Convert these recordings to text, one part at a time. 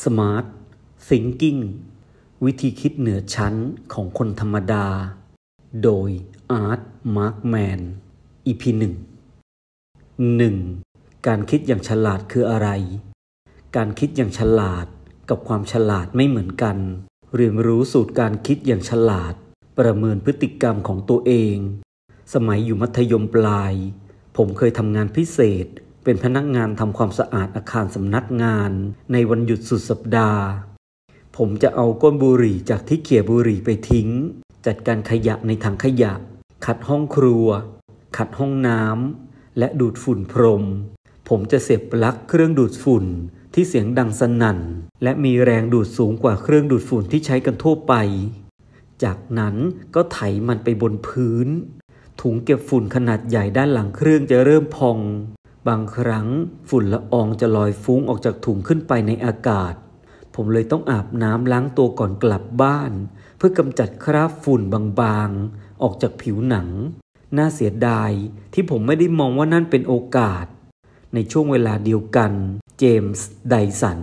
Smart Thinking วิธีคิดเหนือชั้นของคนธรรมดา โดย Art Markman EP 1 1. การคิดอย่างฉลาดคืออะไร การคิดอย่างฉลาดกับความฉลาดไม่เหมือนกัน เรียนรู้สูตรการคิดอย่างฉลาด ประเมินพฤติกรรมของตัวเอง สมัยอยู่มัธยมปลาย ผมเคยทำงานพิเศษเป็นพนักงาน ทำความสะอาดอาคารสำนักงานในวันหยุดสุดสัปดาห์ ผมจะเอาก้นบุหรี่จากที่เขี่ยบุหรี่ไปทิ้ง จัดการขยะในถังขยะ ขัดห้องครัว ขัดห้องน้ำ และดูดฝุ่นพรม ผมจะเสียบปลั๊กเครื่องดูดฝุ่นที่เสียงดังสนั่น และมีแรงดูดสูงกว่าเครื่องดูดฝุ่นที่ใช้กันทั่วไป จากนั้นก็ไถมันไปบนพื้นถุงเก็บฝุ่นขนาดใหญ่ด้านหลังเครื่องจะเริ่มพองบางครั้งฝุ่นละอองจะลอยฟุ้งออกจากถุงขึ้นไปในอากาศ ผมเลยต้องอาบน้ำล้างตัวก่อนกลับบ้าน เพื่อกำจัดคราบฝุ่นบางๆ ออกจากผิวหนัง น่าเสียดายที่ผมไม่ได้มองว่านั่นเป็นโอกาส ในช่วงเวลาเดียวกัน เจมส์ ไดสัน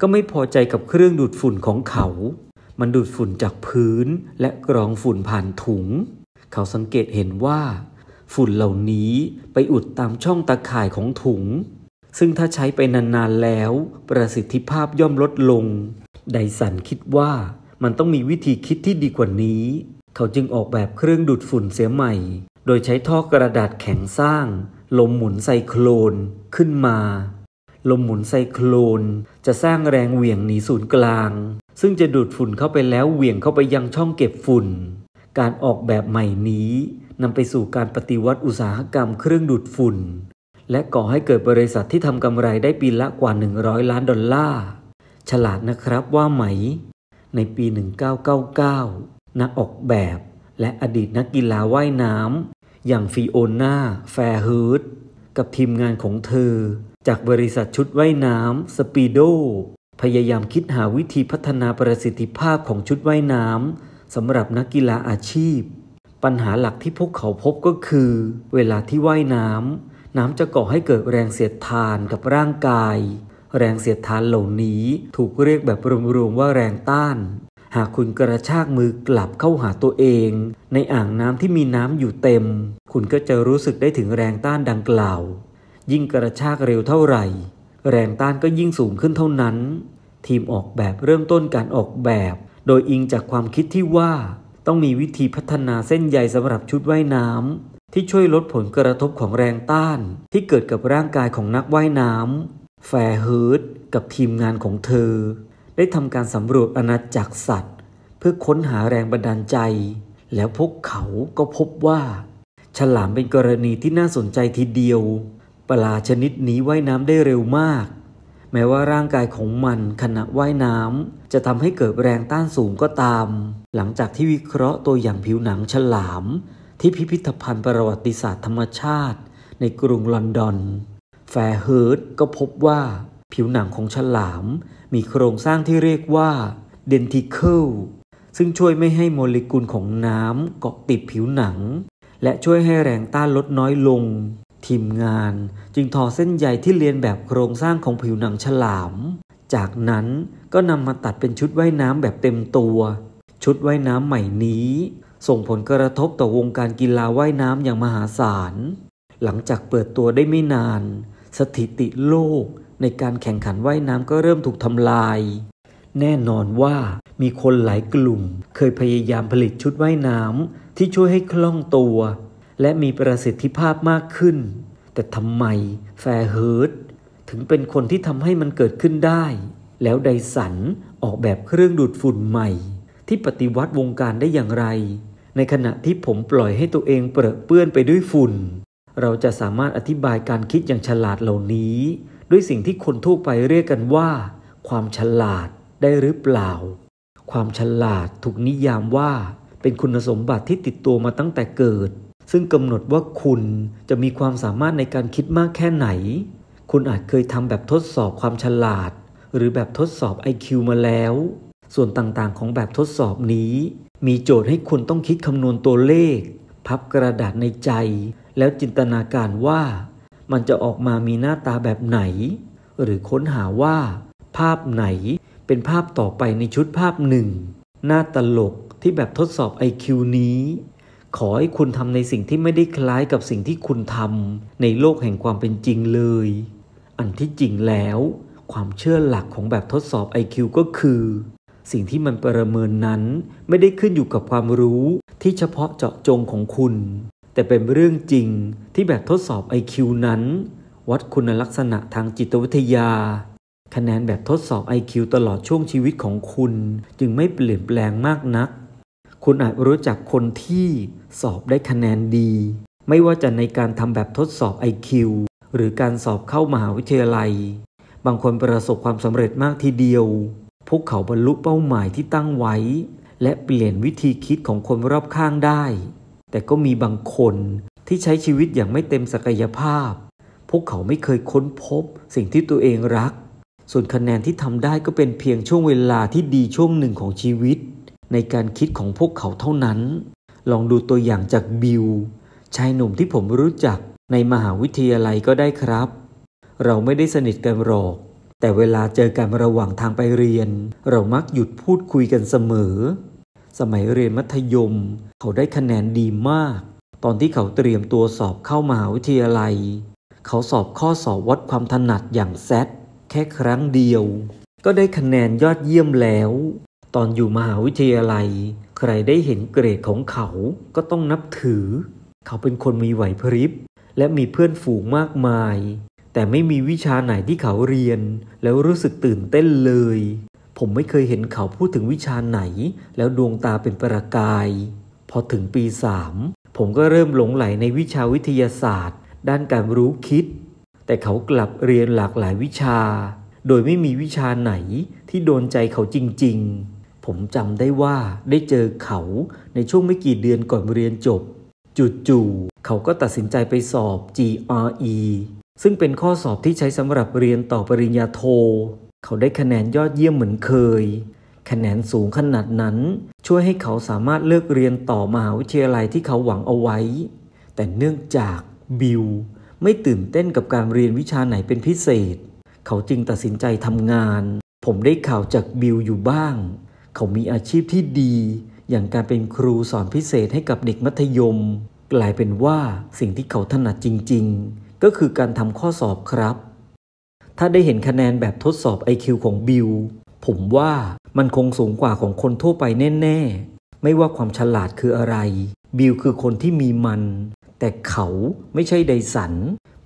ก็ไม่พอใจกับเครื่องดูดฝุ่นของเขา มันดูดฝุ่นจากพื้นและกรองฝุ่นผ่านถุง เขาสังเกตเห็นว่าฝุ่นเหล่านี้ไปอุดตามช่องตะข่ายของถุง ซึ่งถ้าใช้ไปนาน ๆ แล้วประสิทธิภาพย่อมลดลงไดสันคิดว่ามันต้องมีวิธีคิดที่ดีกว่านี้ เขาจึงออกแบบเครื่องดูดฝุ่นเสียใหม่ โดยใช้ท่อกระดาษแข็งสร้าง ลมหมุนไซโคลน ขึ้นมา ลมหมุนไซโคลน จะสร้างแรงเหวี่ยงหนีศูนย์กลาง ซึ่งจะดูดฝุ่นเข้าไปแล้วเหวี่ยงเข้าไปยังช่องเก็บฝุ่นการออกแบบใหม่นี้นำไปสู่การปฏิวัติอุตสาหกรรมเครื่องดูดฝุ่น และก่อให้เกิดบริษัทที่ทำกำไรได้ปีละกว่า 100 ล้านดอลลาร์ ฉลาดนะครับว่าไหม ในปี 1999 นักออกแบบและอดีตนักกีฬาว่ายน้ำอย่างฟิโอนาแฟร์ฮิร์ตกับทีมงานของเธอ จากบริษัทชุดว่ายน้ำสปีโด พยายามคิดหาวิธีพัฒนาประสิทธิภาพของชุดว่ายน้ำสำหรับนักกีฬาอาชีพ ปัญหาหลักที่พวกเขาพบก็คือ เวลาที่ว่ายน้ำน้ำจะก่อ ให้เกิดแรงเสียดทานกับร่างกาย แรงเสียดทานเหล่านี้ถูกเรียกแบบรวมๆว่าแรงต้าน หากคุณกระชาก มือกลับเข้าหาตัวเอง ในอ่างน้ำที่มีน้ำอยู่เต็ม คุณก็จะรู้สึกได้ถึงแรงต้านดังกล่าว ยิ่งกระชากเร็วเท่าไหร่ แรงต้านก็ยิ่งสูงขึ้นเท่านั้น ทีมออกแบบเริ่มต้นการออกแบบโดยอิงจากความคิดที่ว่า ต้องมีวิธีพัฒนาเส้นใยสำหรับชุดว่ายน้ำที่ช่วยลดผลกระทบของแรงต้านที่เกิดกับร่างกายของนักว่ายน้ำแฟร์เฮิร์ตกับทีมงานของเธอ ได้ทำการสำรวจอาณาจักรสัตว์ เพื่อค้นหาแรงบันดาลใจ แล้วพวกเขาก็พบว่า ฉลามเป็นกรณีที่น่าสนใจทีเดียวปลาชนิดนี้ว่ายน้ำได้เร็วมากแม้ว่าร่างกายของมันขณะว่ายน้ำจะทำให้เกิดแรงต้านสูงก็ตาม หลังจากที่วิเคราะห์ตัวอย่างผิวหนังฉลามที่พิพิธภัณฑ์ประวัติศาสตร์ธรรมชาติในกรุงลอนดอน แฟร์เฮิร์ตก็พบว่าผิวหนังของฉลามมีโครงสร้างที่เรียกว่าเดนทิเคิลซึ่งช่วยไม่ให้โมเลกุลของน้ำเกาะติดผิวหนังและช่วยให้แรงต้านลดน้อยลงทีมงานจึงทอเส้นใยที่เรียนแบบโครงสร้างของผิวหนังฉลาม จากนั้นก็นำมาตัดเป็นชุดว่ายน้ำแบบเต็มตัว ชุดว่ายน้ำใหม่นี้ ส่งผลกระทบต่อวงการกีฬาว่ายน้ำอย่างมหาศาล หลังจากเปิดตัวได้ไม่นาน สถิติโลกในการแข่งขันว่ายน้ำก็เริ่มถูกทำลาย แน่นอนว่ามีคนหลายกลุ่ม เคยพยายามผลิตชุดว่ายน้ำที่ช่วยให้คล่องตัวและมีประสิทธิภาพมากขึ้น แต่ทำไมแฟร์เฮิร์ตถึงเป็นคนที่ทำให้มันเกิดขึ้นได้ แล้วไดสันออกแบบเครื่องดูดฝุ่นใหม่ ที่ปฏิวัติวงการได้อย่างไร ในขณะที่ผมปล่อยให้ตัวเองเปรอะเปื้อนไปด้วยฝุ่น เราจะสามารถอธิบายการคิดอย่างฉลาดเหล่านี้ ด้วยสิ่งที่คนทั่วไปเรียกกันว่า ความฉลาดได้หรือเปล่า ความฉลาดถูกนิยามว่า เป็นคุณสมบัติที่ติดตัวมาตั้งแต่เกิดซึ่งกำหนดว่าคุณจะมีความสามารถในการคิดมากแค่ไหน คุณอาจเคยทำแบบทดสอบความฉลาด หรือแบบทดสอบ IQ มาแล้ว ส่วนต่างๆของแบบทดสอบนี้ มีโจทย์ให้คุณต้องคิดคำนวณตัวเลข พับกระดาษในใจ แล้วจินตนาการว่ามันจะออกมามีหน้าตาแบบไหน หรือค้นหาว่าภาพไหนเป็นภาพต่อไปในชุดภาพหนึ่งหน้าตลกที่แบบทดสอบ IQ นี้ขอให้คุณทำในสิ่งที่ไม่ได้คล้ายกับสิ่งที่คุณทำในโลกแห่งความเป็นจริงเลย อันที่จริงแล้ว ความเชื่อหลักของแบบทดสอบ IQ ก็คือ สิ่งที่มันประเมินนั้นไม่ได้ขึ้นอยู่กับความรู้ที่เฉพาะเจาะจงของคุณ แต่เป็นเรื่องจริงที่แบบทดสอบ IQ นั้น วัดคุณลักษณะทางจิตวิทยา คะแนนแบบทดสอบ IQ ตลอดช่วงชีวิตของคุณจึงไม่เปลี่ยนแปลงมากนักคุณอาจรู้จักคนที่สอบได้คะแนนดี ไม่ว่าจะในการทำแบบทดสอบ IQ หรือการสอบเข้ามหาวิทยาลัย บางคนประสบความสำเร็จมากทีเดียว พวกเขาบรรลุเป้าหมายที่ตั้งไว้ และเปลี่ยนวิธีคิดของคนรอบข้างได้ แต่ก็มีบางคนที่ใช้ชีวิตอย่างไม่เต็มศักยภาพ พวกเขาไม่เคยค้นพบสิ่งที่ตัวเองรัก ส่วนคะแนนที่ทำได้ก็เป็นเพียงช่วงเวลาที่ดีช่วงหนึ่งของชีวิตในการคิดของพวกเขาเท่านั้น ลองดูตัวอย่างจากบิลชายหนุ่มที่ผมรู้จักในมหาวิทยาลัยก็ได้ครับ เราไม่ได้สนิทกันหรอก แต่เวลาเจอกันระหว่างทางไปเรียน เรามักหยุดพูดคุยกันเสมอ สมัยเรียนมัธยม เขาได้คะแนนดีมาก ตอนที่เขาเตรียมตัวสอบเข้ามหาวิทยาลัย เขาสอบข้อสอบวัดความถนัดอย่างแซดแค่ครั้งเดียว ก็ได้คะแนนยอดเยี่ยมแล้วตอนอยู่มหาวิทยาลัย ใครได้เห็นเกรดของเขา ก็ต้องนับถือ เขาเป็นคนมีไหวพริบและมีเพื่อนฝูงมากมาย แต่ไม่มีวิชาไหนที่เขาเรียน แล้วรู้สึกตื่นเต้นเลย ผมไม่เคยเห็นเขาพูดถึงวิชาไหนแล้วดวงตาเป็นประกาย พอถึงปีสามผมก็เริ่มหลงไหลในวิชาวิทยาศาสตร์ ด้านการรู้คิด แต่เขากลับเรียนหลากหลายวิชา โดยไม่มีวิชาไหนที่โดนใจเขาจริงๆผมจำได้ว่าได้เจอเขาในช่วงไม่กี่เดือนก่อนเรียนจบจู่ๆเขาก็ตัดสินใจไปสอบ GRE ซึ่งเป็นข้อสอบที่ใช้สำหรับเรียนต่อปริญญาโท เขาได้คะแนนยอดเยี่ยมเหมือนเคย คะแนนสูงขนาดนั้น ช่วยให้เขาสามารถเลือกเรียนต่อมหาวิทยาลัยที่เขาหวังเอาไว้ แต่เนื่องจากบิลไม่ตื่นเต้นกับการเรียนวิชาไหนเป็นพิเศษ เขาจึงตัดสินใจทำงาน ผมได้ข่าวจากบิลอยู่บ้างเขา มีอาชีพที่ดี อย่างการเป็นครูสอนพิเศษให้กับ เด็ก มัธยม กลายเป็นว่าสิ่งที่เขา ถนัดจริง ๆ ก็คือการทำข้อสอบครับ ถ้าได้เห็นคะแนนแบบทดสอบ IQ ของ บิล ผมว่ามันคงสูงกว่าของคนทั่วไปแน่ ๆ ไม่ว่าความ ฉลาดคืออะไร บิล คือคนที่มีมัน แต่ เขาไม่ใช่ไดสัน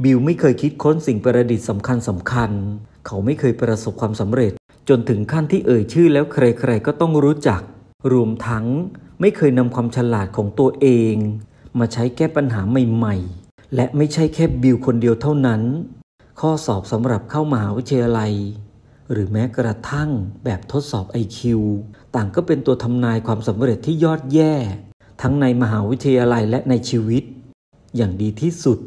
บิล ไม่เคยคิดค้นสิ่งประดิษฐ์สำคัญสำคัญเขา ไม่ เคย ประสบ ความสำเร็จจนถึงขั้นที่เอ่ยชื่อแล้วใครๆก็ต้องรู้จัก รวมทั้งไม่เคยนำความฉลาดของตัวเอง มาใช้แก้ปัญหาใหม่ๆ และไม่ใช่แค่บิวคนเดียวเท่านั้น ข้อสอบสำหรับเข้ามหาวิทยาลัย หรือแม้กระทั่งแบบทดสอบ IQ ต่างก็เป็นตัวทำนายความสำเร็จที่ยอดแย่ทั้งในมหาวิทยาลัยและในชีวิต อย่างดีที่สุด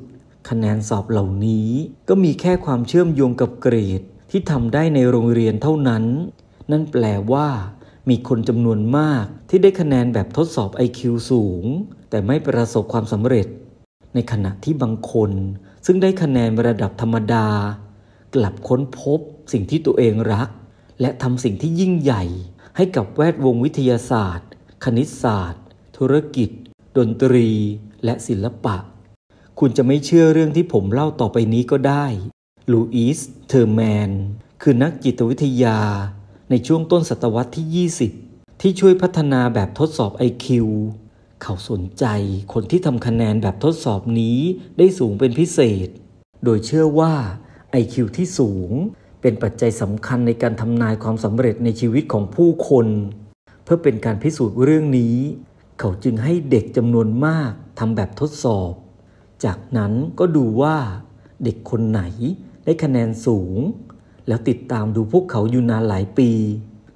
คะแนนสอบเหล่านี้ก็มีแค่ความเชื่อมโยงกับเกรดที่ทำได้ในโรงเรียนเท่านั้น นั่นแปลว่ามีคนจำนวนมากที่ได้คะแนนแบบทดสอบ IQ สูง แต่ไม่ประสบความสำเร็จ ในขณะที่บางคน ซึ่งได้คะแนนระดับธรรมดา กลับค้นพบสิ่งที่ตัวเองรัก และทำสิ่งที่ยิ่งใหญ่ ให้กับแวดวงวิทยาศาสตร์ คณิตศาสตร์ ธุรกิจ ดนตรี และศิลปะ คุณจะไม่เชื่อเรื่องที่ผมเล่าต่อไปนี้ก็ได้ลูอิสเทอร์แมน คือนักจิตวิทยา ในช่วงต้นศตวรรษที่ 20 ที่ช่วยพัฒนาแบบทดสอบ IQ เขาสนใจคนที่ทำคะแนนแบบทดสอบนี้ได้สูงเป็นพิเศษ โดยเชื่อว่า IQ ที่สูงเป็นปัจจัยสำคัญในการทำนายความสำเร็จในชีวิตของผู้คน เพื่อเป็นการพิสูจน์เรื่องนี้ เขาจึงให้เด็กจำนวนมากทำแบบทดสอบ จากนั้นก็ดูว่า เด็กคนไหนได้คะแนนสูง แล้วติดตามดูพวกเขาอยู่นานหลายปี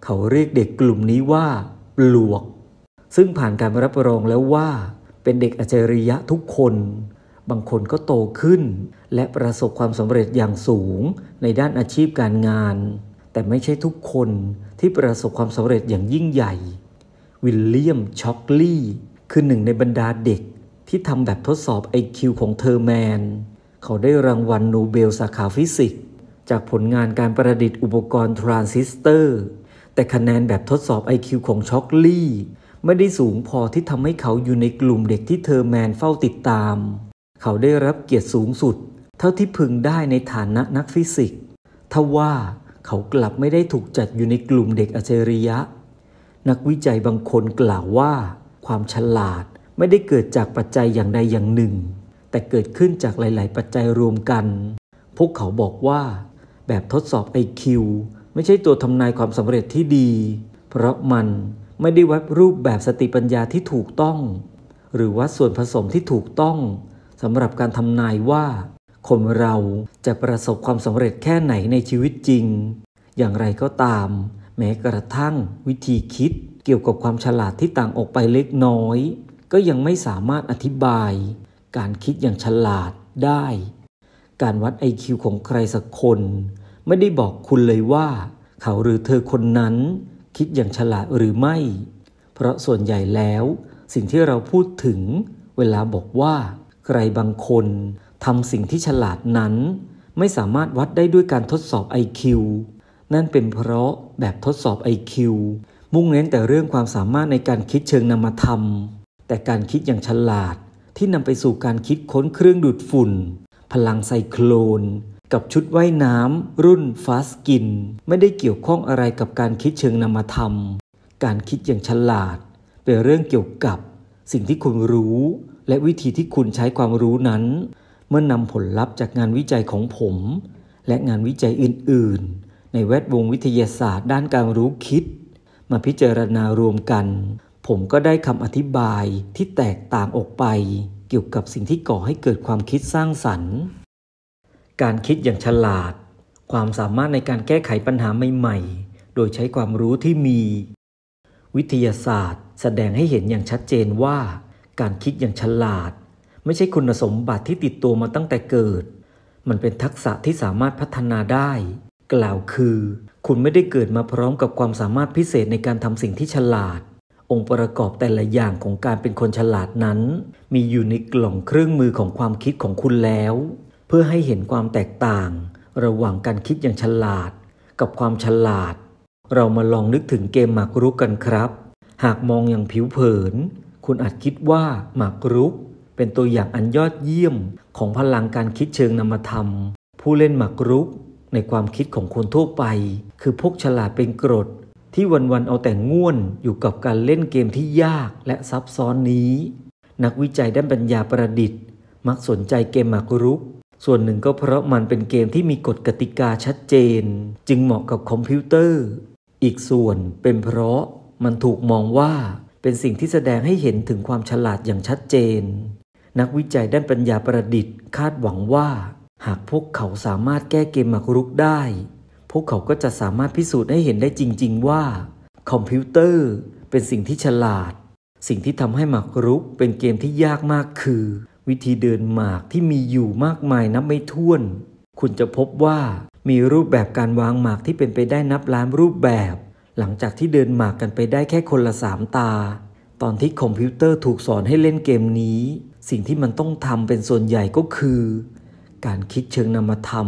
เขาเรียกเด็กกลุ่มนี้ว่าปลวก ซึ่งผ่านการรับรองแล้วว่าเป็นเด็กอัจฉริยะทุกคน บางคนก็โตขึ้น และประสบความสำเร็จอย่างสูงในด้านอาชีพการงาน แต่ไม่ใช่ทุกคนที่ประสบความสำเร็จอย่างยิ่งใหญ่ วิลเลียมช็อกลี่คือหนึ่งในบรรดาเด็กที่ทำแบบทดสอบ IQ ของเทอร์แมนเขาได้รางวัลโนเบลสาขาฟิสิกส์ จากผลงานการประดิษฐ์อุปกรณ์ทรานซิสเตอร์ แต่คะแนนแบบทดสอบ IQ ของช็อกลี่ไม่ได้สูงพอที่ทำให้เขาอยู่ในกลุ่มเด็กที่เธอแมนเฝ้าติดตาม เขาได้รับเกียรติสูงสุดเท่าที่พึงได้ในฐานะนักฟิสิกส์ทว่าเขากลับไม่ได้ถูกจัดอยู่ในกลุ่มเด็กอัจฉริยะ นักวิจัยบางคนกล่าวว่า ความฉลาดไม่ได้เกิดจากปัจจัยอย่างใดอย่างหนึ่งแต่เกิดขึ้นจากหลาย ๆ ปัจจัยรวมกัน พวกเขาบอกว่า แบบทดสอบ IQ ไม่ใช่ตัวทำนายความสำเร็จที่ดี เพราะมันไม่ได้วัดรูปแบบสติปัญญาที่ถูกต้อง หรือวัดส่วนผสมที่ถูกต้องสำหรับการทำนายว่า คนเราจะประสบความสำเร็จแค่ไหนในชีวิตจริง อย่างไรก็ตาม แม้กระทั่งวิธีคิดเกี่ยวกับความฉลาดที่ต่างออกไปเล็กน้อย ก็ยังไม่สามารถอธิบายการคิดอย่างฉลาดได้ การวัด IQ ของใครสักคน ไม่ได้บอกคุณเลยว่า เขาหรือเธอคนนั้น คิดอย่างฉลาดหรือไม่ เพราะส่วนใหญ่แล้วสิ่งที่เราพูดถึง เวลาบอกว่า ใครบางคนทำสิ่งที่ฉลาดนั้น ไม่สามารถวัดได้ด้วยการทดสอบ IQ นั่นเป็นเพราะแบบทดสอบ IQ มุ่งเน้นแต่เรื่องความสามารถในการคิดเชิงนามธรรม แต่การคิดอย่างฉลาดที่นำไปสู่การคิดค้นเครื่องดูดฝุ่น พลังไซโคลน กับชุดว่ายน้ำรุ่นฟาสกินไม่ได้เกี่ยวข้องอะไรกับการคิดเชิงนามธรรมการคิดอย่างฉลาด เป็นเรื่องเกี่ยวกับสิ่งที่คุณรู้ และวิธีที่คุณใช้ความรู้นั้น เมื่อนำผลลัพธ์จากงานวิจัยของผม และงานวิจัยอื่น ๆ ในแวดวงวิทยาศาสตร์ด้านการรู้คิด มาพิจารณารวมกันผมก็ได้คำอธิบายที่แตกต่างออกไป เกี่ยวกับสิ่งที่ก่อให้เกิดความคิดสร้างสรรค์ การคิดอย่างฉลาด ความสามารถในการแก้ไขปัญหาใหม่ๆโดยใช้ความรู้ที่มี วิทยาศาสตร์ แสดงให้เห็นอย่างชัดเจนว่าการคิดอย่างฉลาด ไม่ใช่คุณสมบัติที่ติดตัวมาตั้งแต่เกิด มันเป็นทักษะที่สามารถพัฒนาได้ กล่าวคือ คุณไม่ได้เกิดมาพร้อมกับความสามารถพิเศษในการทำสิ่งที่ฉลาดองค์ประกอบแต่ละอย่างของการเป็นคนฉลาดนั้น มีอยู่ในกล่องเครื่องมือของความคิดของคุณแล้ว เพื่อให้เห็นความแตกต่าง ระหว่างการคิดอย่างฉลาด กับความฉลาด เรามาลองนึกถึงเกมหมากรุกกันครับ หากมองอย่างผิวเผิน คุณอาจคิดว่าหมากรุก เป็นตัวอย่างอันยอดเยี่ยม ของพลังการคิดเชิงนามธรรม ผู้เล่นหมากรุกในความคิดของคนทั่วไป คือพวกฉลาดเป็นกรดที่วันๆเอาแต่ง่วนอยู่กับการเล่นเกมที่ยากและซับซ้อนนี้ นักวิจัยด้านปัญญาประดิษฐ์ มักสนใจเกมหมากรุกส่วนหนึ่งก็เพราะมันเป็นเกมที่มีกฎกติกาชัดเจนจึงเหมาะกับคอมพิวเตอร์ อีกส่วนเป็นเพราะมันถูกมองว่าเป็นสิ่งที่แสดงให้เห็นถึงความฉลาดอย่างชัดเจน นักวิจัยด้านปัญญาประดิษฐ์ คาดหวังว่าหากพวกเขาสามารถแก้เกมหมากรุกได้พวกเขาก็จะสามารถพิสูจน์ให้เห็นได้จริงๆว่า คอมพิวเตอร์เป็นสิ่งที่ฉลาด สิ่งที่ทำให้หมากรุกเป็นเกมที่ยากมากคือ วิธีเดินหมากที่มีอยู่มากมายนับไม่ถ้วน คุณจะพบว่ามีรูปแบบการวางหมากที่เป็นไปได้นับล้านรูปแบบ หลังจากที่เดินหมากกันไปได้แค่คนละสามตา ตอนที่คอมพิวเตอร์ถูกสอนให้เล่นเกมนี้ สิ่งที่มันต้องทำเป็นส่วนใหญ่ก็คือ การคิดเชิงนามธรรม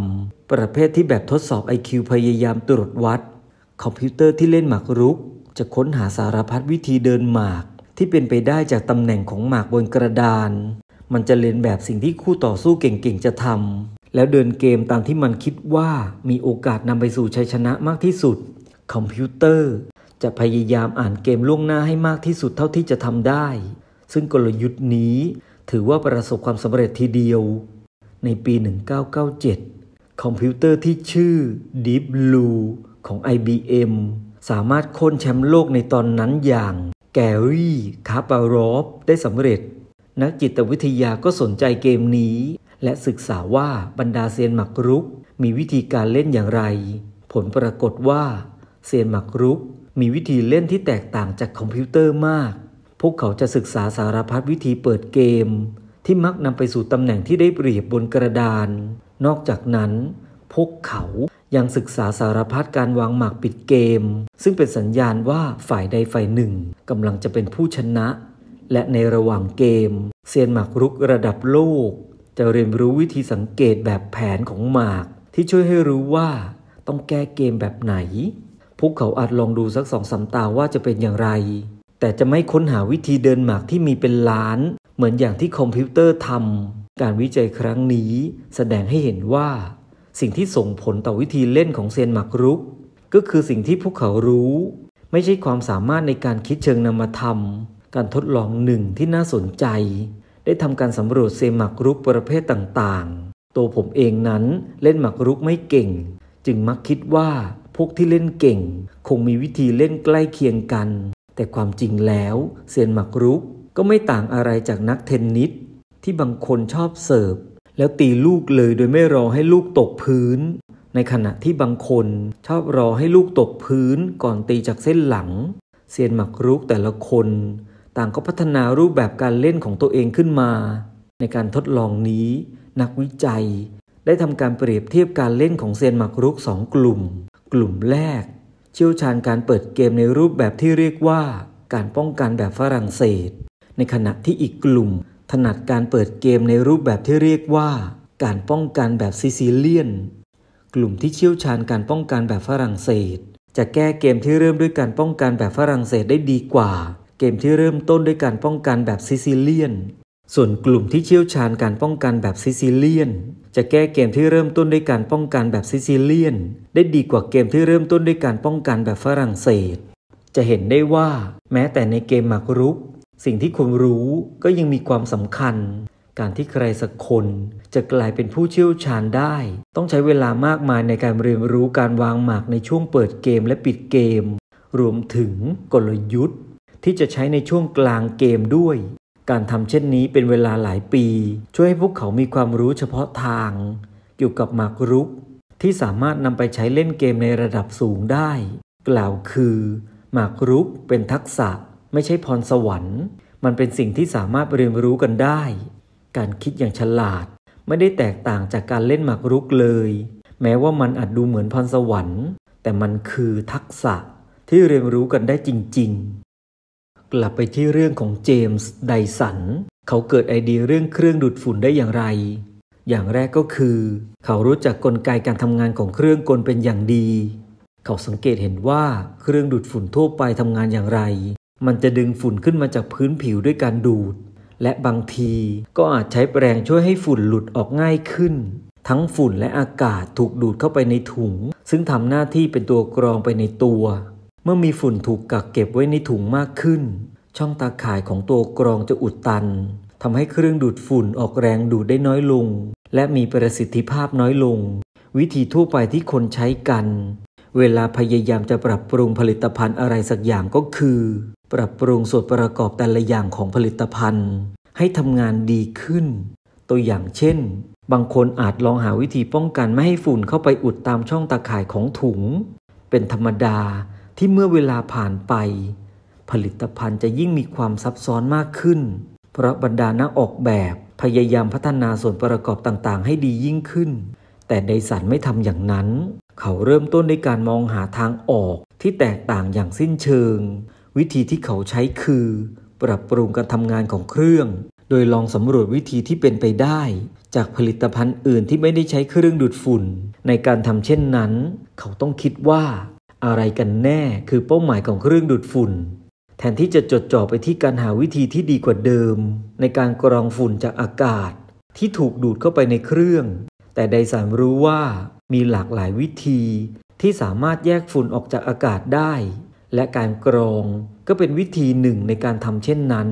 ประเภทที่แบบทดสอบ IQ พยายามตรวจวัด คอมพิวเตอร์ที่เล่นหมากรุกจะค้นหาสารพัดวิธีเดินหมาก ที่เป็นไปได้จากตำแหน่งของหมากบนกระดาน มันจะเลียนแบบสิ่งที่คู่ต่อสู้เก่งๆจะทำแล้วเดินเกมตามที่มันคิดว่ามีโอกาสนำไปสู่ชัยชนะมากที่สุด คอมพิวเตอร์จะพยายามอ่านเกมล่วงหน้าให้มากที่สุดเท่าที่จะทำได้ ซึ่งกลยุทธ์นี้ ถือว่าประสบความสำเร็จทีเดียว ในปี 1997คอมพิวเตอร์ที่ชื่อ Deep Blue ของ IBM สามารถค้นแชมป์โลกในตอนนั้นอย่าง แกรี่คาปารอฟได้สำเร็จ นักจิตวิทยาก็สนใจเกมนี้ และศึกษาว่าบรรดาเซียนหมักรุก มีวิธีการเล่นอย่างไร ผลปรากฏว่า เซียนหมักรุก มีวิธีเล่นที่แตกต่างจากคอมพิวเตอร์มาก พวกเขาจะศึกษาสารพัดวิธีเปิดเกม ที่มักนำไปสู่ตำแหน่งที่ได้เปรียบบนกระดานนอกจากนั้น พวกเขายังศึกษาสารพัดการวางหมากปิดเกม ซึ่งเป็นสัญญาณว่าฝ่ายใดฝ่ายหนึ่งกำลังจะเป็นผู้ชนะ และในระหว่างเกมเซียนหมากรุกระดับโลก จะเรียนรู้วิธีสังเกตแบบแผนของหมาก ที่ช่วยให้รู้ว่า ต้องแก้เกมแบบไหน พวกเขาอาจลองดูสักสองสาตาว่าจะเป็นอย่างไร แต่จะไม่ค้นหาวิธีเดินหมากที่มีเป็นล้าน เหมือนอย่างที่คอมพิวเตอร์ทำการวิจัยครั้งนี้แสดงให้เห็นว่า สิ่งที่ส่งผลต่อวิธีเล่นของเซียนหมากรุก ก็คือสิ่งที่พวกเขารู้ ไม่ใช่ความสามารถในการคิดเชิงนามธรรม การทดลองหนึ่งที่น่าสนใจ ได้ทำการสำรวจเซียนหมากรุกประเภทต่างๆตัวผมเองนั้นเล่นหมากรุกไม่เก่ง จึงมักคิดว่าพวกที่เล่นเก่ง คงมีวิธีเล่นใกล้เคียงกัน แต่ความจริงแล้วเซียนหมากรุกก็ไม่ต่างอะไรจากนักเทนนิสที่บางคนชอบเสิร์ฟแล้วตีลูกเลยโดยไม่รอให้ลูกตกพื้น ในขณะที่บางคนชอบรอให้ลูกตกพื้นก่อนตีจากเส้นหลังเซียนหมักรุกแต่ละคน ต่างก็พัฒนารูปแบบการเล่นของตัวเองขึ้นมา ในการทดลองนี้นักวิจัย ได้ทำการเปรียบเทียบการเล่นของเซียนหมักรุกสองกลุ่ม กลุ่มแรก เชี่ยวชาญการเปิดเกมในรูปแบบที่เรียกว่าการป้องกันแบบฝรั่งเศส ในขณะที่อีกกลุ่มถนัดการเปิดเกมในรูปแบบที่เรียกว่า การป้องกันแบบซิซิเลียน กลุ่มที่เชี่ยวชาญการป้องกันแบบฝรั่งเศส จะแก้เกมที่เริ่มด้วยการป้องกันแบบฝรั่งเศสได้ดีกว่า เกมที่เริ่มต้นด้วยการป้องกันแบบซิซิเลียน ส่วนกลุ่มที่เชี่ยวชาญการป้องกันแบบซิซิเลียน จะแก้เกมที่เริ่มต้นด้วยการป้องกันแบบซิซิเลียน ได้ดีกว่าเกมที่เริ่มต้นด้วยการป้องกันแบบฝรั่งเศส จะเห็นได้ว่าแม้แต่ในเกมหมากรุกสิ่งที่คุณรู้ก็ยังมีความสำคัญ การที่ใครสักคน จะกลายเป็นผู้เชี่ยวชาญได้ ต้องใช้เวลามากมายในการเรียนรู้การวางหมากในช่วงเปิดเกมและปิดเกม รวมถึงกลยุทธ์ ที่จะใช้ในช่วงกลางเกมด้วย การทำเช่นนี้เป็นเวลาหลายปี ช่วยให้พวกเขามีความรู้เฉพาะทางเกี่ยวกับหมากรุก ที่สามารถนำไปใช้เล่นเกมในระดับสูงได้ กล่าวคือ หมากรุกเป็นทักษะไม่ใช่พรสวรรค์ มันเป็นสิ่งที่สามารถเรียนรู้กันได้ การคิดอย่างฉลาด ไม่ได้แตกต่างจากการเล่นหมากรุกเลย แม้ว่ามันอาจดูเหมือนพรสวรรค์ แต่มันคือทักษะที่เรียนรู้กันได้จริงๆ กลับไปที่เรื่องของเจมส์ ไดสัน เขาเกิดไอเดียเรื่องเครื่องดูดฝุ่นได้อย่างไร อย่างแรกก็คือ เขารู้จักกลไกการทำงานของเครื่องกลเป็นอย่างดี เขาสังเกตเห็นว่าเครื่องดูดฝุ่นทั่วไปทำงานอย่างไรมันจะดึงฝุ่นขึ้นมาจากพื้นผิวด้วยการดูด และบางทีก็อาจใช้แปรงช่วยให้ฝุ่นหลุดออกง่ายขึ้น ทั้งฝุ่นและอากาศถูกดูดเข้าไปในถุง ซึ่งทำหน้าที่เป็นตัวกรองไปในตัว เมื่อมีฝุ่นถูกกักเก็บไว้ในถุงมากขึ้น ช่องตาข่ายของตัวกรองจะอุดตัน ทำให้เครื่องดูดฝุ่นออกแรงดูดได้น้อยลง และมีประสิทธิภาพน้อยลง วิธีทั่วไปที่คนใช้กัน เวลาพยายามจะปรับปรุงผลิตภัณฑ์อะไรสักอย่างก็คือปรับปรุงส่วนประกอบแต่ละอย่างของผลิตภัณฑ์ ให้ทำงานดีขึ้น ตัวอย่างเช่น บางคนอาจลองหาวิธีป้องกันไม่ให้ฝุ่นเข้าไปอุดตามช่องตาข่ายของถุง เป็นธรรมดาที่เมื่อเวลาผ่านไป ผลิตภัณฑ์จะยิ่งมีความซับซ้อนมากขึ้น เพราะบรรดานักออกแบบ พยายามพัฒนาส่วนประกอบต่าง ๆ ให้ดียิ่งขึ้น แต่ไดสันไม่ทำอย่างนั้น เขาเริ่มต้นในการมองหาทางออกที่แตกต่างอย่างสิ้นเชิงวิธีที่เขาใช้คือ ปรับปรุงการทำงานของเครื่อง โดยลองสำรวจวิธีที่เป็นไปได้ จากผลิตภัณฑ์อื่นที่ไม่ได้ใช้เครื่องดูดฝุ่นในการทำเช่นนั้น เขาต้องคิดว่า อะไรกันแน่คือเป้าหมายของเครื่องดูดฝุ่น แทนที่จะจดจ่อไปที่การหาวิธีที่ดีกว่าเดิม ในการกรองฝุ่นจากอากาศ ที่ถูกดูดเข้าไปในเครื่อง แต่ไดสันรู้ว่า มีหลากหลายวิธี ที่สามารถแยกฝุ่นออกจากอากาศได้และการกรองก็เป็นวิธีหนึ่งในการทำเช่นนั้น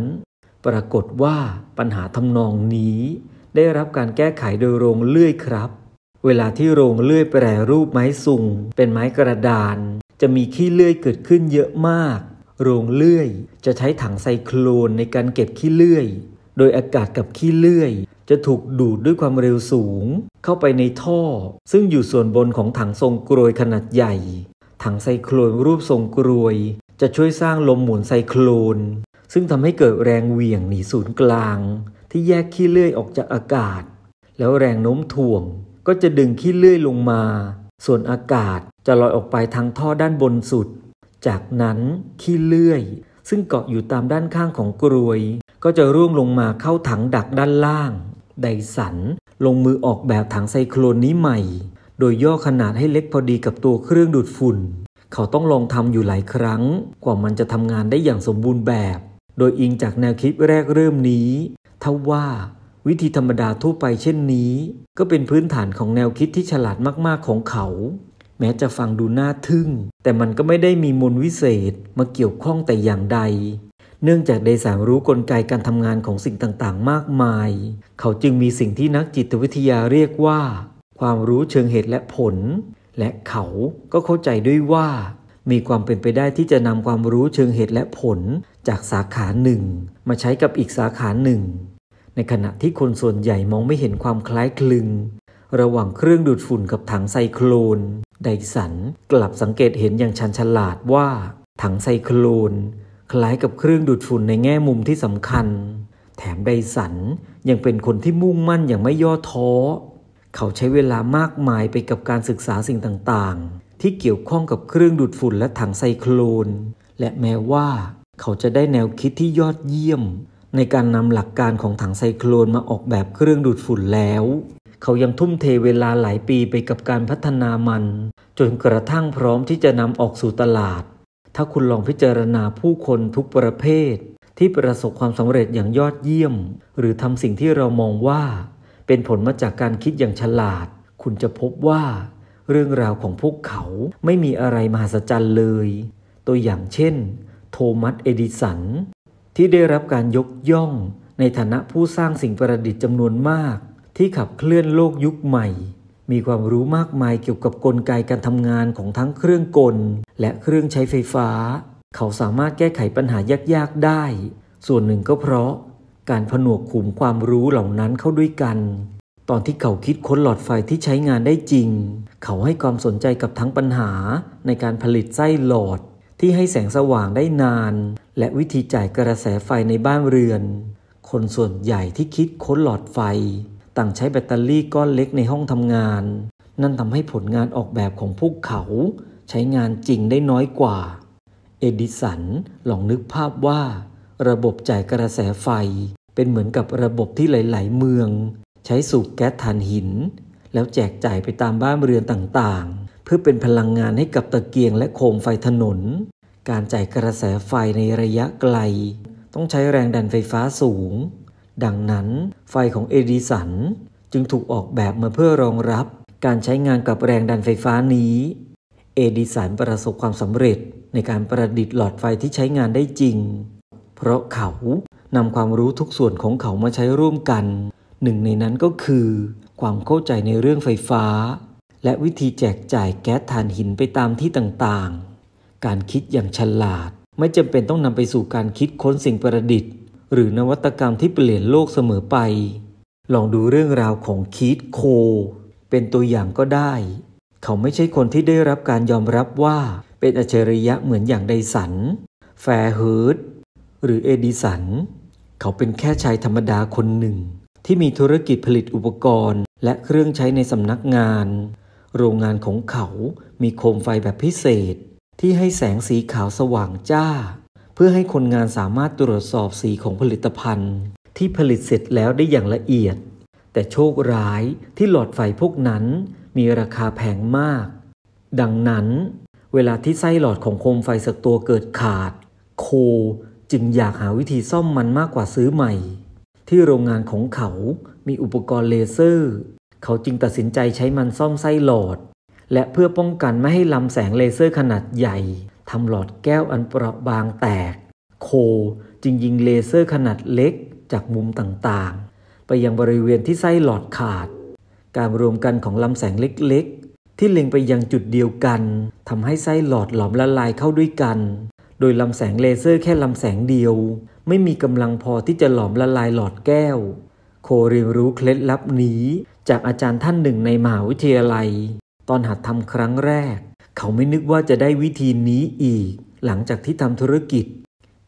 ปรากฏว่าปัญหาทำนองนี้ ได้รับการแก้ไขโดยโรงเลื่อย ครับ เวลาที่โรงเลื่อยแปรรูปไม้สุงเป็นไม้กระดาน จะมีขี้เลื่อยเกิดขึ้นเยอะมาก โรงเลื่อยจะใช้ถังไซโคลนในการเก็บขี้เลื่อย โดยอากาศกับขี้เลื่อยจะถูกดูดด้วยความเร็วสูง เข้าไปในท่อ ซึ่งอยู่ส่วนบนของถังทรงกรวยขนาดใหญ่ถังไซโครนรูปทรงกรวย จะช่วยสร้างลมหมุนไซโครนซึ่งทำให้เกิดแรงเหวี่ยงหนีศูนย์กลาง ที่แยกขี้เลื่อยออกจากอากาศ แล้วแรงโน้มถ่วงก็จะดึงขี้เลื่อยลงมา ส่วนอากาศจะลอยออกไปทางท่อด้านบนสุด จากนั้นขี้เลื่อย ซึ่งเกาะอยู่ตามด้านข้างของกรวย ก็จะร่วงลงมาเข้าถังดักด้านล่างไดสันลงมือออกแบบถังไซโครนนี้ใหม่โดยย่อขนาดให้เล็กพอดีกับตัวเครื่องดูดฝุ่น เขาต้องลองทำอยู่หลายครั้ง กว่ามันจะทำงานได้อย่างสมบูรณ์แบบ โดยอิงจากแนวคิดแรกเริ่มนี้ ทว่าวิธีธรรมดาทั่วไปเช่นนี้ ก็เป็นพื้นฐานของแนวคิดที่ฉลาดมากๆของเขา แม้จะฟังดูน่าทึ่ง แต่มันก็ไม่ได้มีมนวิเศษมาเกี่ยวข้องแต่อย่างใด เนื่องจากได้สารู้กลไกการทำงานของสิ่งต่าง ๆ มากมาย เขาจึงมีสิ่งที่นักจิตวิทยาเรียกว่าความรู้เชิงเหตุและผล และเขาก็เข้าใจด้วยว่า มีความเป็นไปได้ที่จะนำความรู้เชิงเหตุและผลจากสาขาหนึ่ง มาใช้กับอีกสาขาหนึ่ง ในขณะที่คนส่วนใหญ่มองไม่เห็นความคล้ายคลึง ระหว่างเครื่องดูดฝุ่นกับถังไซโคลนไดสันกลับสังเกตเห็นอย่างชันฉลาดว่า ถังไซโคลนคล้ายกับเครื่องดูดฝุ่นในแง่มุมที่สำคัญ แถมไดสันยังเป็นคนที่มุ่งมั่นอย่างไม่ย่อท้อเขาใช้เวลามากมายไปกับการศึกษาสิ่งต่าง ๆ ที่เกี่ยวข้องกับเครื่องดูดฝุ่นและถังไซโคลน และแม้ว่า เขาจะได้แนวคิดที่ยอดเยี่ยม ในการนำหลักการของถังไซโคลนมาออกแบบเครื่องดูดฝุ่นแล้ว เขายังทุ่มเทเวลาหลายปีไปกับการพัฒนามัน จนกระทั่งพร้อมที่จะนำออกสู่ตลาด ถ้าคุณลองพิจารณาผู้คนทุกประเภท ที่ประสบความสำเร็จอย่างยอดเยี่ยม หรือทำสิ่งที่เรามองว่าเป็นผลมาจากการคิดอย่างฉลาด คุณจะพบว่า เรื่องราวของพวกเขาไม่มีอะไรมหัศจรรย์เลย ตัวอย่างเช่น โทมัสเอดิสัน ที่ได้รับการยกย่อง ในฐานะผู้สร้างสิ่งประดิษฐ์จำนวนมาก ที่ขับเคลื่อนโลกยุคใหม่ มีความรู้มากมายเกี่ยวกับกลไกการทำงานของทั้งเครื่องกล และเครื่องใช้ไฟฟ้า เขาสามารถแก้ไขปัญหายากๆได้ ส่วนหนึ่งก็เพราะการผนวกขุมความรู้เหล่านั้นเข้าด้วยกัน ตอนที่เขาคิดค้นหลอดไฟที่ใช้งานได้จริง เขาให้ความสนใจกับทั้งปัญหาในการผลิตไส้หลอดที่ให้แสงสว่างได้นาน และวิธีจ่ายกระแสไฟในบ้านเรือน คนส่วนใหญ่ที่คิดค้นหลอดไฟ ต่างใช้แบตเตอรี่ก้อนเล็กในห้องทำงาน นั่นทำให้ผลงานออกแบบของพวกเขา ใช้งานจริงได้น้อยกว่าเอดิสันลองนึกภาพว่าระบบจ่ายกระแสไฟเป็นเหมือนกับระบบที่หลายๆเมือง ใช้สูบแก๊สถ่านหิน แล้วแจกจ่ายไปตามบ้านเรือนต่างๆ เพื่อเป็นพลังงานให้กับตะเกียงและโคมไฟถนน การจ่ายกระแสไฟในระยะไกล ต้องใช้แรงดันไฟฟ้าสูง ดังนั้นไฟของเอดิสัน จึงถูกออกแบบมาเพื่อรองรับ การใช้งานกับแรงดันไฟฟ้านี้ เอดิสันประสบความสำเร็จในการประดิษฐ์หลอดไฟที่ใช้งานได้จริงเพราะเขานำความรู้ทุกส่วนของเขามาใช้ร่วมกัน หนึ่งในนั้นก็คือ ความเข้าใจในเรื่องไฟฟ้า และวิธีแจกจ่ายแก๊สถ่านหินไปตามที่ต่างๆ การคิดอย่างฉลาดไม่จำเป็นต้องนำไปสู่การคิดค้นสิ่งประดิษฐ์ หรือนวัตกรรมที่เปลี่ยนโลกเสมอไป ลองดูเรื่องราวของคีตโค เป็นตัวอย่างก็ได้ เขาไม่ใช่คนที่ได้รับการยอมรับว่าเป็นอัจฉริยะเหมือนอย่างไดสันแฟร์เฮิร์ตหรือเอดิสัน เขาเป็นแค่ชายธรรมดาคนหนึ่ง ที่มีธุรกิจผลิตอุปกรณ์ และเครื่องใช้ในสำนักงาน โรงงานของเขามีโคมไฟแบบพิเศษ ที่ให้แสงสีขาวสว่างจ้า เพื่อให้คนงานสามารถตรวจสอบสีของผลิตภัณฑ์ ที่ผลิตเสร็จแล้วได้อย่างละเอียด แต่โชคร้ายที่หลอดไฟพวกนั้นมีราคาแพงมาก ดังนั้น เวลาที่ไส้หลอดของโคมไฟสักตัวเกิดขาด โคจึงอยากหาวิธีซ่อมมันมากกว่าซื้อใหม่ ที่โรงงานของเขา มีอุปกรณ์เลเซอร์ เขาจึงตัดสินใจใช้มันซ่อมไส้หลอด และเพื่อป้องกันไม่ให้ลำแสงเลเซอร์ขนาดใหญ่ทำหลอดแก้วอันเปราะบางแตก โคจึงยิงเลเซอร์ขนาดเล็ก จากมุมต่างๆ ไปยังบริเวณที่ไส้หลอดขาด การรวมกันของลำแสงเล็กๆที่เล็งไปยังจุดเดียวกันทำให้ไส้หลอดหลอมละลายเข้าด้วยกันโดยลำแสงเลเซอร์แค่ลำแสงเดียว ไม่มีกำลังพอที่จะหลอมละลายหลอดแก้ว โคเรียนรู้เคล็ดลับนี้ จากอาจารย์ท่านหนึ่งในมหาวิทยาลัย ตอนหัดทำครั้งแรก เขาไม่นึกว่าจะได้วิธีนี้อีก หลังจากที่ทำธุรกิจ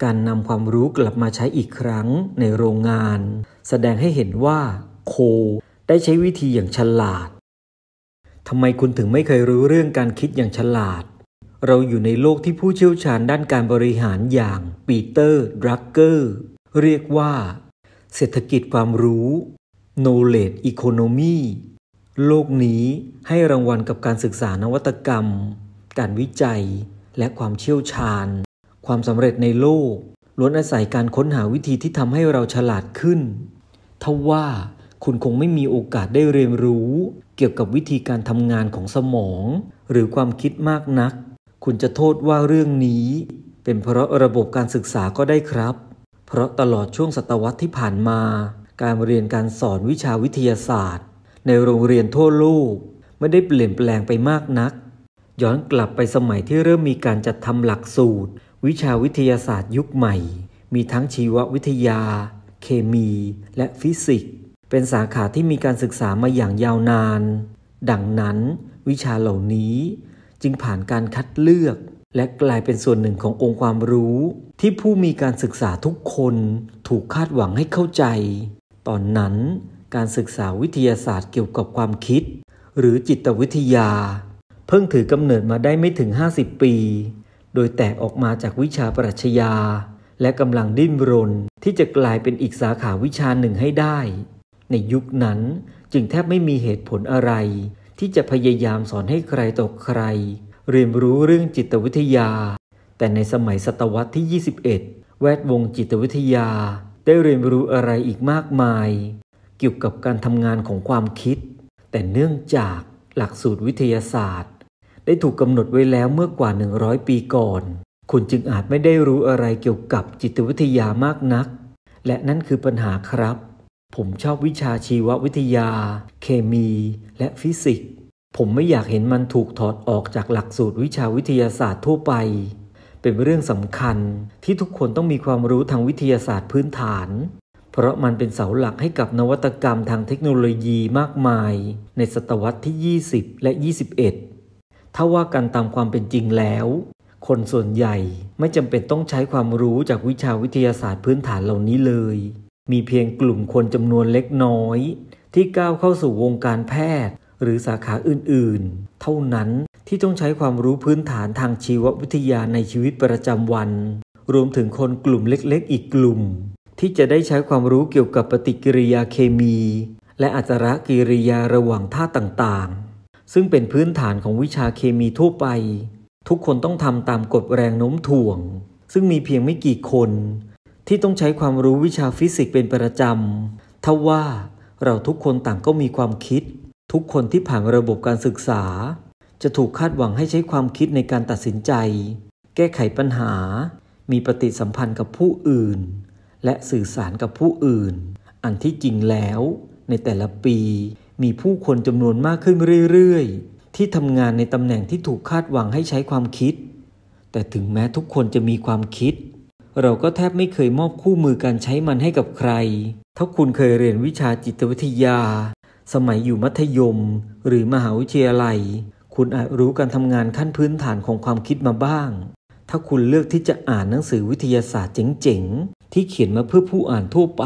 การนำความรู้กลับมาใช้อีกครั้งในโรงงาน แสดงให้เห็นว่าโค ได้ใช้วิธีอย่างฉลาดทำไมคุณถึงไม่เคยรู้เรื่องการคิดอย่างฉลาดเราอยู่ในโลกที่ผู้เชี่ยวชาญด้านการบริหารอย่างปีเตอร์ดรักเกอร์เรียกว่า เศรษฐกิจความรู้ knowledge economy โลกนี้ให้รางวัลกับการศึกษานวัตกรรม การวิจัยและความเชี่ยวชาญ ความสำเร็จในโลกล้วนอาศัยการค้นหาวิธีที่ทำให้เราฉลาดขึ้น ทว่าคุณคงไม่มีโอกาสได้เรียนรู้ เกี่ยวกับวิธีการทำงานของสมอง หรือความคิดมากนักคุณจะโทษว่าเรื่องนี้ เป็นเพราะระบบการศึกษาก็ได้ครับ เพราะตลอดช่วงศตวรรษที่ผ่านมา การเรียนการสอนวิชาวิทยาศาสตร์ ในโรงเรียนทั่วโลกไม่ได้เปลี่ยนแปลงไปมากนัก ย้อนกลับไปสมัยที่เริ่มมีการจัดทำหลักสูตร วิชาวิทยาศาสตร์ยุคใหม่ มีทั้งชีววิทยา เคมี และฟิสิกส์เป็นสาขาที่มีการศึกษามาอย่างยาวนาน ดังนั้น วิชาเหล่านี้จึงผ่านการคัดเลือกและกลายเป็นส่วนหนึ่งขององค์ความรู้ ที่ผู้มีการศึกษาทุกคนถูกคาดหวังให้เข้าใจ ตอนนั้นการศึกษาวิทยาศาสตร์เกี่ยวกับความคิด หรือจิตวิทยา เพิ่งถือกำเนิดมาได้ไม่ถึง 50 ปี โดยแตกออกมาจากวิชาปรัชญาและกำลังดิ้นรน ที่จะกลายเป็นอีกสาขาวิชาหนึ่งให้ได้ ในยุคนั้นจึงแทบไม่มีเหตุผลอะไรที่จะพยายามสอนให้ใครต่อใคร เรียนรู้เรื่องจิตวิทยา แต่ในสมัยศตวรรษที่ 21 แวดวงจิตวิทยา ได้เรียนรู้อะไรอีกมากมาย เกี่ยวกับการทำงานของความคิด แต่เนื่องจากหลักสูตรวิทยาศาสตร์ ได้ถูกกำหนดไว้แล้วเมื่อกว่า 100 ปีก่อนคุณจึงอาจไม่ได้รู้อะไรเกี่ยวกับจิตวิทยามากนัก และนั่นคือปัญหาครับผมชอบวิชาชีววิทยา เคมีและฟิสิกส์ ผมไม่อยากเห็นมันถูกถอดออกจากหลักสูตรวิชาวิทยาศาสตร์ทั่วไป เป็นเรื่องสำคัญที่ทุกคนต้องมีความรู้ทางวิทยาศาสตร์พื้นฐาน เพราะมันเป็นเสาหลักให้กับนวัตกรรมทางเทคโนโลยีมากมาย ในศตวรรษที่ 20 และ 21ถ้าว่ากันตามความเป็นจริงแล้ว คนส่วนใหญ่ไม่จำเป็นต้องใช้ความรู้จากวิชาวิทยาศาสตร์พื้นฐานเหล่านี้เลยมีเพียงกลุ่มคนจำนวนเล็กน้อยที่ก้าวเข้าสู่วงการแพทย์หรือสาขาอื่นๆ เท่านั้นที่ต้องใช้ความรู้พื้นฐานทางชีววิทยาในชีวิตประจำวัน รวมถึงคนกลุ่มเล็ก ๆ อีกกลุ่ม ที่จะได้ใช้ความรู้เกี่ยวกับปฏิกิริยาเคมี และอัตรกิริยาระหว่างธาตุต่าง ๆ ซึ่งเป็นพื้นฐานของวิชาเคมีทั่วไป ทุกคนต้องทำตามกฎแรงโน้มถ่วง ซึ่งมีเพียงไม่กี่คนที่ต้องใช้ความรู้วิชาฟิสิกส์เป็นประจำทว่าเราทุกคนต่างก็มีความคิด ทุกคนที่ผ่านระบบการศึกษา จะถูกคาดหวังให้ใช้ความคิดในการตัดสินใจ แก้ไขปัญหา มีปฏิสัมพันธ์กับผู้อื่น และสื่อสารกับผู้อื่น อันที่จริงแล้ว ในแต่ละปี มีผู้คนจำนวนมากขึ้นเรื่อย ๆ ที่ทำงานในตำแหน่งที่ถูกคาดหวังให้ใช้ความคิด แต่ถึงแม้ทุกคนจะมีความคิดเราก็แทบไม่เคยมอบคู่มือการใช้มันให้กับใคร ถ้าคุณเคยเรียนวิชาจิตวิทยา สมัยอยู่มัธยม หรือมหาวิทยาลัย คุณอาจรู้การทำงานขั้นพื้นฐานของความคิดมาบ้าง ถ้าคุณเลือกที่จะอ่านหนังสือวิทยาศาสตร์เจ๋งๆ ที่เขียนมาเพื่อผู้อ่านทั่วไป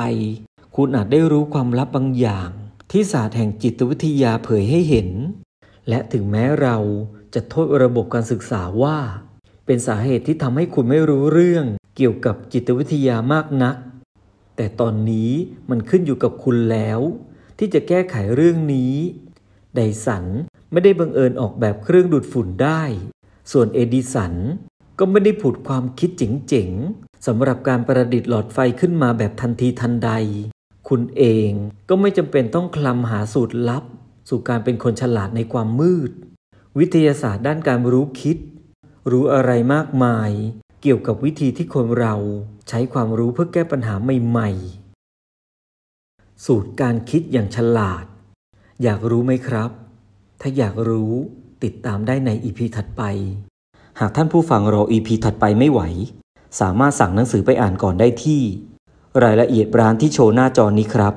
คุณอาจได้รู้ความลับบางอย่าง ที่ศาสตร์แห่งจิตวิทยาเผยให้เห็น และถึงแม้เราจะโทษระบบการศึกษาว่า เป็นสาเหตุที่ทำให้คุณไม่รู้เรื่องเกี่ยวกับจิตวิทยามากนัก แต่ตอนนี้มันขึ้นอยู่กับคุณแล้ว ที่จะแก้ไขเรื่องนี้ไดสันไม่ได้บังเอิญออกแบบเครื่องดูดฝุ่นได้ ส่วนเอดิสันก็ไม่ได้ผุดความคิดเจ๋งๆสำหรับการประดิษฐ์หลอดไฟขึ้นมาแบบทันทีทันใด คุณเองก็ไม่จำเป็นต้องคลำหาสูตรลับ สู่การเป็นคนฉลาดในความมืด วิทยาศาสตร์ด้านการรู้คิด รู้อะไรมากมายเกี่ยวกับวิธีที่คนเราใช้ความรู้เพื่อแก้ปัญหาใหม่ๆ สูตรการคิดอย่างฉลาด อยากรู้ไหมครับ ถ้าอยากรู้ติดตามได้ในอีพีถัดไป หากท่านผู้ฟังรออีพีถัดไปไม่ไหว สามารถสั่งหนังสือไปอ่านก่อนได้ที่ รายละเอียดร้านที่โชว์หน้าจอนี้ครับ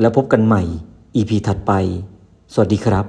แล้วพบกันใหม่อีพีถัดไป สวัสดีครับ